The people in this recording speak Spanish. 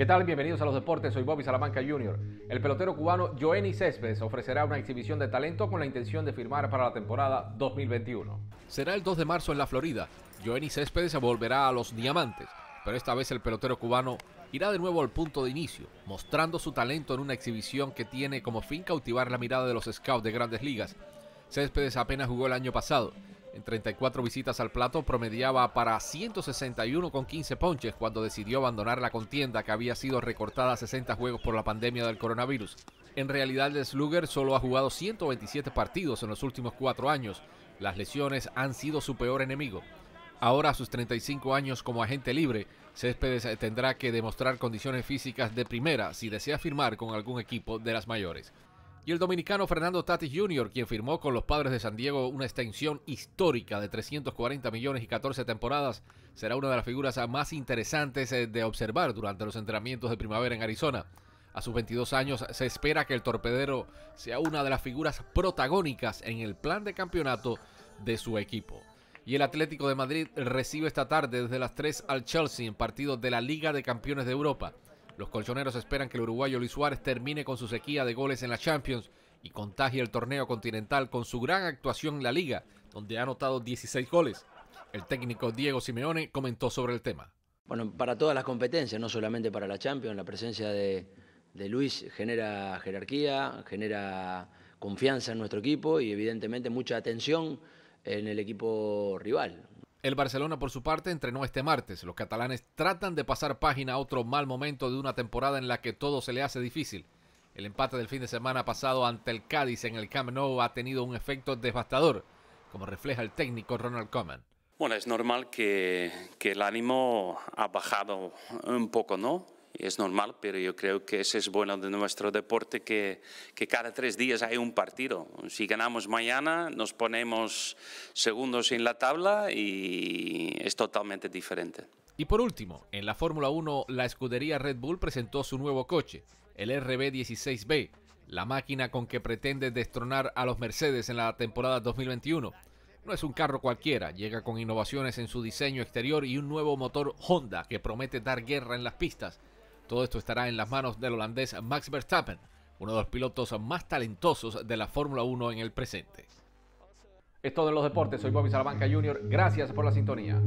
¿Qué tal? Bienvenidos a los deportes. Soy Bobby Salamanca Jr. El pelotero cubano Joenny Céspedes ofrecerá una exhibición de talento con la intención de firmar para la temporada 2021. Será el 2 de marzo en la Florida. Joenny Céspedes volverá a los Diamantes, pero esta vez el pelotero cubano irá de nuevo al punto de inicio, mostrando su talento en una exhibición que tiene como fin cautivar la mirada de los scouts de grandes ligas. Céspedes apenas jugó el año pasado, en 34 visitas al plato promediaba para 161 con 15 ponches cuando decidió abandonar la contienda que había sido recortada a 60 juegos por la pandemia del coronavirus. En realidad, el Slugger solo ha jugado 127 partidos en los últimos cuatro años. Las lesiones han sido su peor enemigo. Ahora, a sus 35 años como agente libre, Céspedes tendrá que demostrar condiciones físicas de primera si desea firmar con algún equipo de las mayores y el dominicano Fernando Tatis Jr., quien firmó con los Padres de San Diego una extensión histórica de 340 millones y 14 temporadas, será una de las figuras más interesantes eh, de observar durante los entrenamientos de primavera en Arizona. A sus 22 años se espera que el torpedero sea una de las figuras protagónicas en el plan de campeonato de su equipo. Y el Atlético de Madrid recibe esta tarde desde las 3 al Chelsea en partido de la Liga de Campeones de Europa. Los colchoneros esperan que el uruguayo Luis Suárez termine con su sequía de goles en la Champions y contagie el torneo continental con su gran actuación en la liga, donde ha anotado 16 goles. El técnico Diego Simeone comentó sobre el tema. Bueno, para todas las competencias, no solamente para la Champions, la presencia de, de Luis genera jerarquía, genera confianza en nuestro equipo y evidentemente mucha atención en el equipo rival. El Barcelona, por su parte, entrenó este martes. Los catalanes tratan de pasar página a otro mal momento de una temporada en la que todo se le hace difícil. El empate del fin de semana pasado ante el Cádiz en el Camp Nou ha tenido un efecto devastador, como refleja el técnico Ronald Koeman. Bueno, es normal que, que el ánimo ha bajado un poco, ¿no? es normal, pero yo creo que ese es bueno de nuestro deporte, que, que, cada tres días hay un partido. Si ganamos mañana, nos ponemos segundos en la tabla y es totalmente diferente. Y por último, en la Fórmula 1, la escudería Red Bull presentó su nuevo coche, el RB16B, la máquina con que pretende destronar a los Mercedes en la temporada 2021. No es un carro cualquiera, llega con innovaciones en su diseño exterior y un nuevo motor Honda que promete dar guerra en las pistas. Todo esto estará en las manos del holandés Max Verstappen, uno de los pilotos más talentosos de la Fórmula 1 en el presente. Es todo en los deportes, soy Bobby Salamanca Jr., gracias por la sintonía.